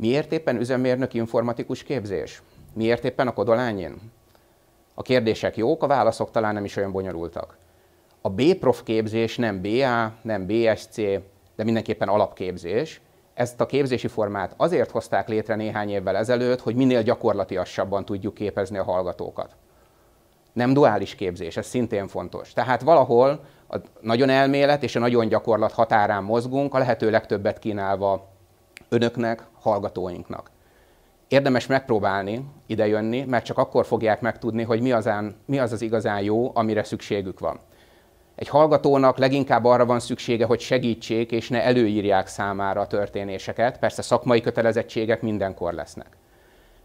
Miért éppen üzemmérnök informatikus képzés? Miért éppen a kodolányin? A kérdések jók, a válaszok talán nem is olyan bonyolultak. A B-prof képzés nem BA, nem BSC, de mindenképpen alapképzés. Ezt a képzési formát azért hozták létre néhány évvel ezelőtt, hogy minél gyakorlatiassabban tudjuk képezni a hallgatókat. Nem duális képzés, ez szintén fontos. Tehát valahol a nagyon elmélet és a nagyon gyakorlat határán mozgunk, a lehető legtöbbet kínálva önöknek, hallgatóinknak. Érdemes megpróbálni idejönni, mert csak akkor fogják megtudni, hogy mi, azán, mi az az igazán jó, amire szükségük van. Egy hallgatónak leginkább arra van szüksége, hogy segítsék és ne előírják számára a történéseket, persze szakmai kötelezettségek mindenkor lesznek.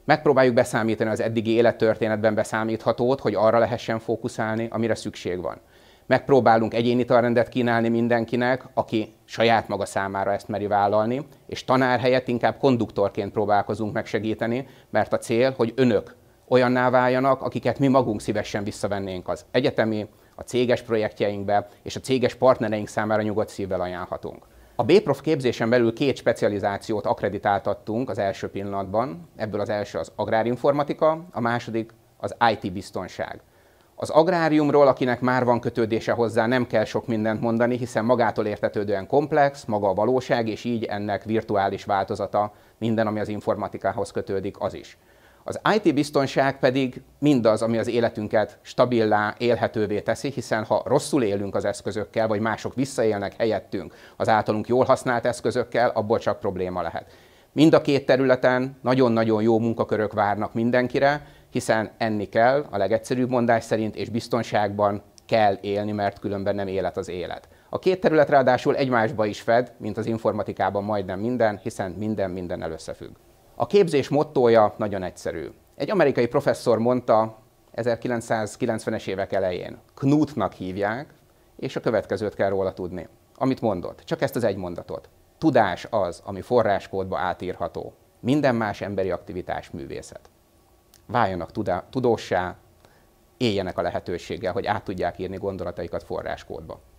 Megpróbáljuk beszámítani az eddigi élettörténetben beszámíthatót, hogy arra lehessen fókuszálni, amire szükség van megpróbálunk egyéni tanrendet kínálni mindenkinek, aki saját maga számára ezt meri vállalni, és tanár helyett inkább konduktorként próbálkozunk megsegíteni, mert a cél, hogy önök olyanná váljanak, akiket mi magunk szívesen visszavennénk az egyetemi, a céges projektjeinkbe, és a céges partnereink számára nyugodt szívvel ajánlhatunk. A Prof képzésen belül két specializációt akreditáltattunk az első pillanatban, ebből az első az agrárinformatika, a második az IT biztonság. Az agráriumról, akinek már van kötődése hozzá, nem kell sok mindent mondani, hiszen magától értetődően komplex, maga a valóság, és így ennek virtuális változata minden, ami az informatikához kötődik, az is. Az IT biztonság pedig mindaz, ami az életünket stabilá, élhetővé teszi, hiszen ha rosszul élünk az eszközökkel, vagy mások visszaélnek helyettünk az általunk jól használt eszközökkel, abból csak probléma lehet. Mind a két területen nagyon-nagyon jó munkakörök várnak mindenkire, hiszen enni kell, a legegyszerűbb mondás szerint, és biztonságban kell élni, mert különben nem élet az élet. A két terület ráadásul egymásba is fed, mint az informatikában majdnem minden, hiszen minden minden összefügg. A képzés mottója nagyon egyszerű. Egy amerikai professzor mondta 1990-es évek elején, Knutnak hívják, és a következőt kell róla tudni. Amit mondott, csak ezt az egy mondatot. Tudás az, ami forráskódba átírható. Minden más emberi aktivitás művészet váljanak tudá, tudósá, éljenek a lehetőséggel, hogy át tudják írni gondolataikat forráskódba.